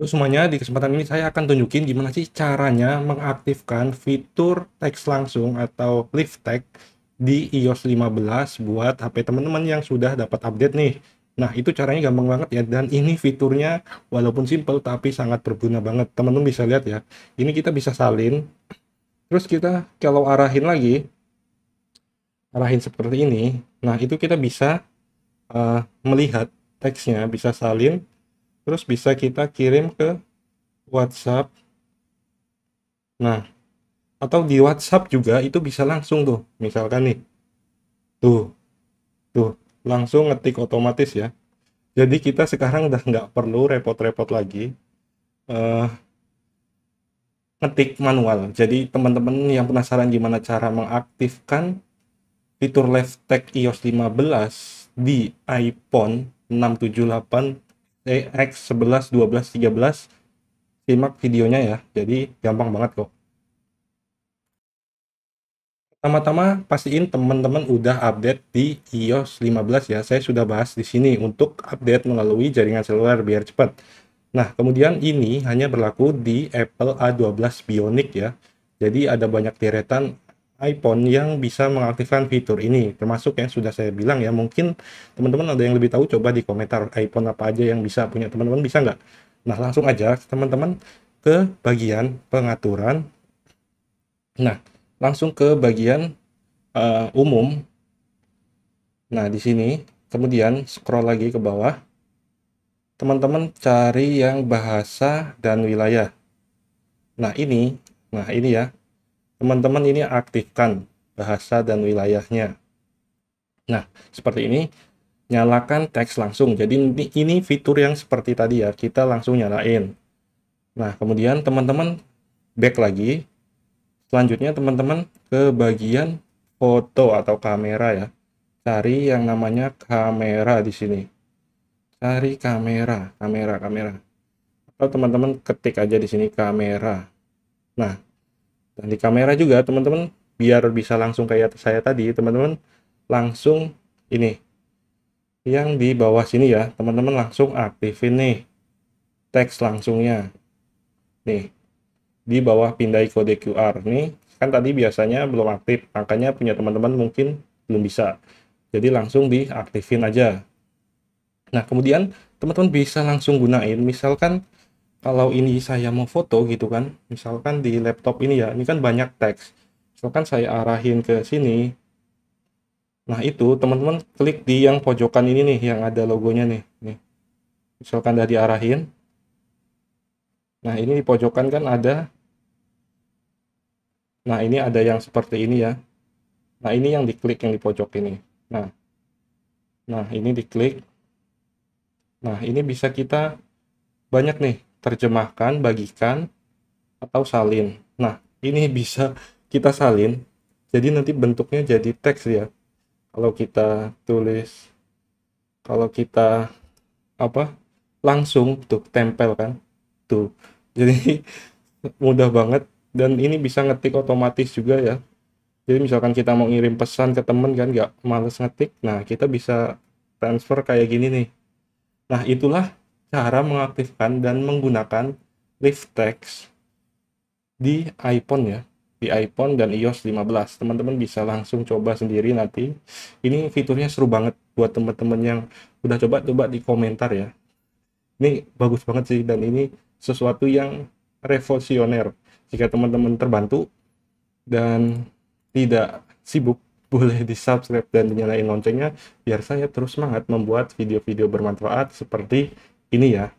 Terus semuanya di kesempatan ini saya akan tunjukin gimana sih caranya mengaktifkan fitur teks langsung atau live tag di iOS 15 buat HP teman-teman yang sudah dapat update nih. Nah, itu caranya gampang banget ya dan ini fiturnya walaupun simple tapi sangat berguna banget. Teman-teman bisa lihat ya. Ini kita bisa salin. Terus kita kalau arahin lagi arahin seperti ini. Nah, itu kita bisa uh, melihat teksnya, bisa salin terus bisa kita kirim ke WhatsApp nah atau di WhatsApp juga itu bisa langsung tuh misalkan nih tuh tuh langsung ngetik otomatis ya jadi kita sekarang udah nggak perlu repot-repot lagi uh, ngetik manual. Jadi teman-teman yang penasaran gimana cara mengaktifkan fitur Live tag iOS 15 di iPhone 678 X 11, 12, 13 simak videonya ya jadi gampang banget kok pertama-tama pastiin teman-teman udah update di iOS 15 ya. Saya sudah bahas di sini untuk update melalui jaringan seluler biar cepat. Nah, kemudian ini hanya berlaku di Apple A12 Bionic ya. Jadi ada banyak deretan iPhone yang bisa mengaktifkan fitur ini termasuk yang sudah saya bilang ya mungkin teman-teman ada yang lebih tahu coba di komentar iPhone apa aja yang bisa punya teman-teman bisa nggak nah langsung aja teman-teman ke bagian pengaturan nah langsung ke bagian uh, umum nah di sini kemudian scroll lagi ke bawah teman-teman cari yang bahasa dan wilayah nah ini nah ini ya teman-teman ini aktifkan bahasa dan wilayahnya. Nah, seperti ini nyalakan teks langsung. Jadi ini fitur yang seperti tadi ya, kita langsung nyalain. Nah, kemudian teman-teman back lagi. Selanjutnya teman-teman ke bagian foto atau kamera ya. Cari yang namanya kamera di sini. Cari kamera, kamera, kamera. Atau teman-teman ketik aja di sini kamera. Nah, dan di kamera juga teman-teman biar bisa langsung kayak saya tadi teman-teman langsung ini yang di bawah sini ya teman-teman langsung aktifin nih teks langsungnya nih di bawah pindai kode QR nih kan tadi biasanya belum aktif makanya punya teman-teman mungkin belum bisa jadi langsung diaktifin aja nah kemudian teman-teman bisa langsung gunain misalkan kalau ini saya mau foto gitu kan misalkan di laptop ini ya ini kan banyak teks misalkan saya arahin ke sini nah itu teman-teman klik di yang pojokan ini nih yang ada logonya nih nih misalkan dari arahin nah ini di pojokan kan ada nah ini ada yang seperti ini ya nah ini yang diklik yang di pojok ini nah nah ini diklik nah ini bisa kita banyak nih terjemahkan, bagikan, atau salin. Nah, ini bisa kita salin, jadi nanti bentuknya jadi teks ya. Kalau kita tulis, kalau kita apa langsung tuh tempel kan, tuh. Jadi mudah banget dan ini bisa ngetik otomatis juga ya. Jadi misalkan kita mau ngirim pesan ke temen kan, nggak males ngetik, nah kita bisa transfer kayak gini nih. Nah itulah cara mengaktifkan dan menggunakan lift text di iPhone ya di iPhone dan iOS 15 teman-teman bisa langsung coba sendiri nanti ini fiturnya seru banget buat teman-teman yang udah coba-coba di komentar ya ini bagus banget sih dan ini sesuatu yang revolusioner jika teman-teman terbantu dan tidak sibuk boleh di subscribe dan dinyalain loncengnya biar saya terus semangat membuat video-video bermanfaat seperti ini ya